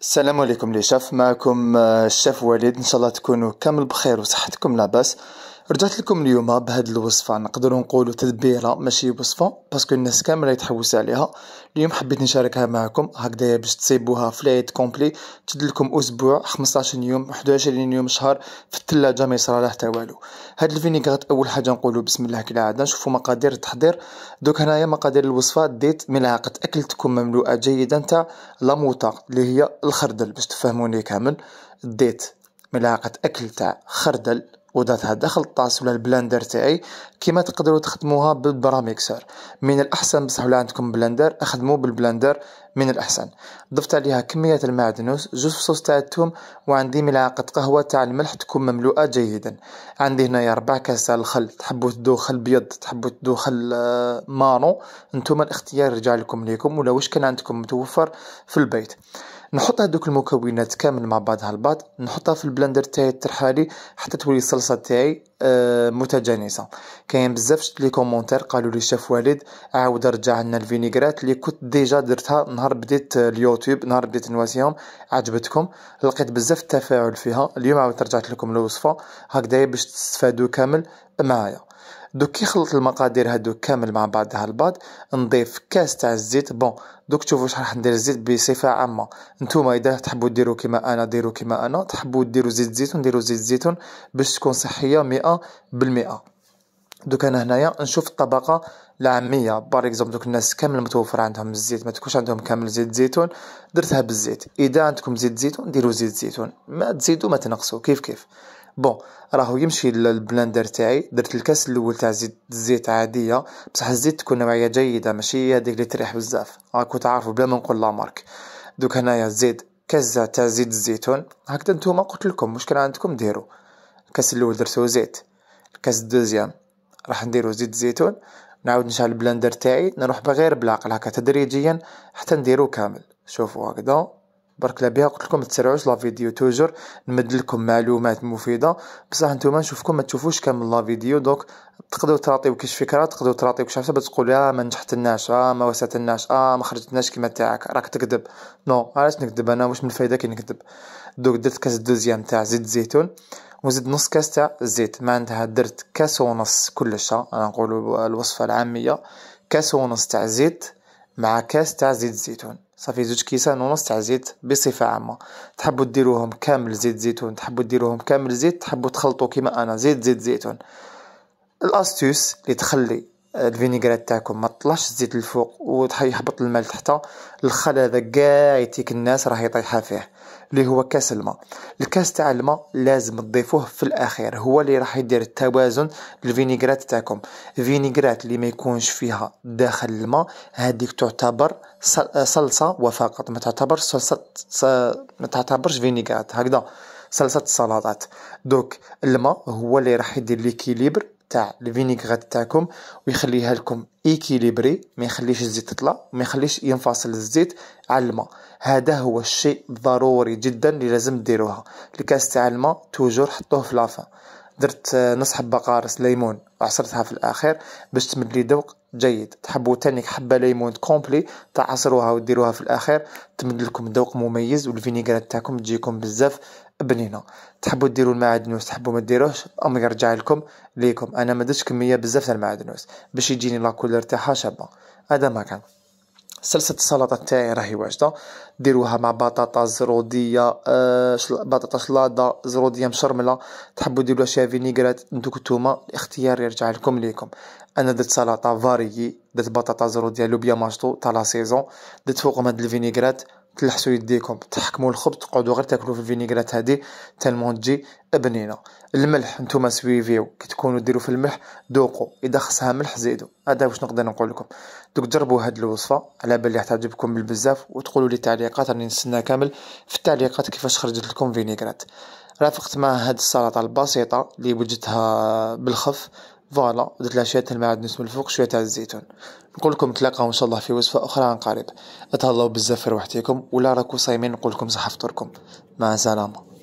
السلام عليكم لي شاف معكم آه، الشاف وليد ان شاء الله تكونوا كامل بخير وصحتكم لاباس رجعت لكم اليوم بهاد الوصفة نقدر نقولوا تدبيرة ماشي وصفة باسكو الناس كاملة يتحوس عليها اليوم حبيت نشاركها معكم هكذا باش تصيبوها في العيد كومبلي تشد لكم اسبوع 15 يوم 21 يوم شهر في الثلاجة ما يصرى لها حتى والو هاد الفينيغات اول حاجة نقولوا بسم الله كالعادة نشوفوا مقادير التحضير دوك هنايا مقادير الوصفة ديت ملعقة اكل تكون مملوءة جيدا تاع لاموطا اللي هي الخردل باش تفهموني كامل ديت ملعقة اكل تاع خردل وضعتها داخل الطاس ولا البلاندر تاعي كيما تقدروا تخدموها بالبراميكسر من الاحسن بصح ولا عندكم بلاندر اخدموا بالبلاندر من الاحسن ضفت عليها كميه المعدنوس جوج فصوص تاع الثوم وعندي ملعقه قهوه تاع الملح تكون مملوءه جيدا عندي هنايا ربع كاس تاع الخل تحبوا تدو خل ابيض تحبوا تدو خل آه، مانو نتوما الاختيار رجع لكم ليكم ولا واش كان عندكم متوفر في البيت نحط هذوك المكونات كامل مع بعضها البعض نحطها في البلندر تاعي ترحالي حتى تولي الصلصه تاعي آه متجانسه كاين بزاف لي كومونتير قالوا لي شاف والد عاود رجع لنا الفينيغرات اللي كنت ديجا درتها نهار بديت اليوتيوب نهار بديت نواسيهم عجبتكم لقيت بزاف التفاعل فيها اليوم عاود رجعت لكم الوصفه هكذا باش تستفادوا كامل معايا دوك يخلط المقادير هادو كامل مع بعضها البعض نضيف كاس تاع الزيت بون دوك تشوفوا شحال راح ندير الزيت بصفه عامه نتوما اذا تحبوا ديروا كما انا ديروا كما انا تحبوا ديروا زيت زيتون ديروا زيت زيتون باش تكون صحيه 100% دوك انا هنايا نشوف الطبقه العاميه بار اكزومبل دوك الناس كامل متوفر عندهم الزيت ما تكونش عندهم كامل زيت زيتون درتها بالزيت اذا عندكم زيت زيتون ديروا زيت زيتون ما تزيدوا ما تنقصوا كيف كيف بون راهو يمشي للبلندر تاعي درت الكاس الاول تاع زيت الزيت عاديه بصح الزيت تكون نوعيه جيده ماشي هذيك اللي تريح بزاف راكو تعرفوا بلا ما نقول لا مارك دوك هنايا زيت كازا تاع زيت الزيتون هكذا نتوما قلت لكم واش عندكم ديروا الكاس الاول درتو زيت الكاس الدوزيام راح نديرو زيت الزيتون نعاود نشعل البلاندر تاعي نروح بغير بلاقل هكا تدريجيا حتى نديرو كامل شوفوا هكذا برك لبيها قلت لكم تسرعوش لا فيديو توجور نمد لكم معلومات مفيده بصح نتوما نشوفكم ما تشوفوش كامل لا فيديو دوك تقدروا تراطيو كاش فكره تقدروا تراطيو كاش حساب تقول اه ما نجحتلناش اه ما وسعتلناش اه ما خرجتناش كيما تاعك راك تكذب نو علاش نكذب انا واش من الفايده كي نكذب دوك درت كاس دوزيام تاع زيت زيتون وزيد نص كاس تاع الزيت معناتها درت كاس ونص كلش آه، انا نقولوا الوصفه العاميه كاس ونص تاع زيت مع كاس تاع زيت الزيتون صافي زوج كيسان ونص تاع زيت بصفه عامه تحبوا ديروهم كامل زيت زيتون تحبوا ديروهم كامل زيت تحبوا تخلطوا كيما انا زيت زيت زيتون الاستوس اللي تخلي آه، الفينيغرات تاعكم ما طلعش الزيت الفوق يهبط الماء تحت الخل هذا كاع يتيك الناس راه يطيحها فيه اللي هو كاس الماء الكاس تاع الماء لازم تضيفوه في الاخير هو اللي راح يدير التوازن للفينيغرات تاعكم فينيغرات اللي ما يكونش فيها داخل الماء هذيك تعتبر صلصه وفقط ما تعتبرش صلصه ما تعتبرش فينيغرات هكذا صلصه السلطات دوك الماء هو اللي راح يدير ليكيليبر تاع الفينيغريت تاعكم ويخليها لكم ايكيليبري ما يخليش الزيت يطلع وما يخليش ينفصل الزيت على الماء هذا هو الشيء ضروري جدا اللي لازم ديروها الكاس تاع الماء توجور حطوه في لافان درت نص حبه قارص ليمون وعصرتها في الاخير باش تمد لي ذوق جيد تحبوا تانيك حبه ليمون كومبلي تعصروها وديروها في الاخير تمد لكم ذوق مميز والفينيغرات تاعكم تجيكم بزاف بنينه تحبوا ديروا المعدنوس تحبوا ما ديروهش ام يرجع لكم ليكم انا ما درتش كميه بزاف تاع المعدنوس باش يجيني لا كولور تاعها شابه هذا ما كان سلسله السلطه تاعي راهي واجده ديروها مع بطاطا زروديه آه بطاطا شلاضه زروديه مشرمله تحبوا ديروها شي فينيغرات دوك نتوما الاختيار يرجع لكم ليكم انا درت سلطه فاريي درت بطاطا زروديه لوبيا ماشطو تاع لا سيزون درت فوقهم هاد الفينيغرات تلحسوا يديكم تحكموا الخبز تقعدوا غير تاكلوا في الفينيغرات هادي تالمون تجي بنينه الملح نتوما سويفيو كي تكونوا ديروا في الملح ذوقوا اذا خصها ملح زيدوا هذا واش نقدر نقول لكم دوك جربوا هاد الوصفه على بالي تعجبكم بزاف وتقولوا لي تعليقات راني نستنى كامل في التعليقات كيفاش خرجت لكم فينيغرات رافقت مع هاد السلطه البسيطه اللي وجدتها بالخف فوالا درت لها شويه المعدن من الفوق شويه تاع الزيتون نقول لكم نتلاقاو ان شاء الله في وصفه اخرى عن قريب تهلاو بزاف في روحتكم ولا راكو صايمين نقول لكم صحه فطوركم مع السلامه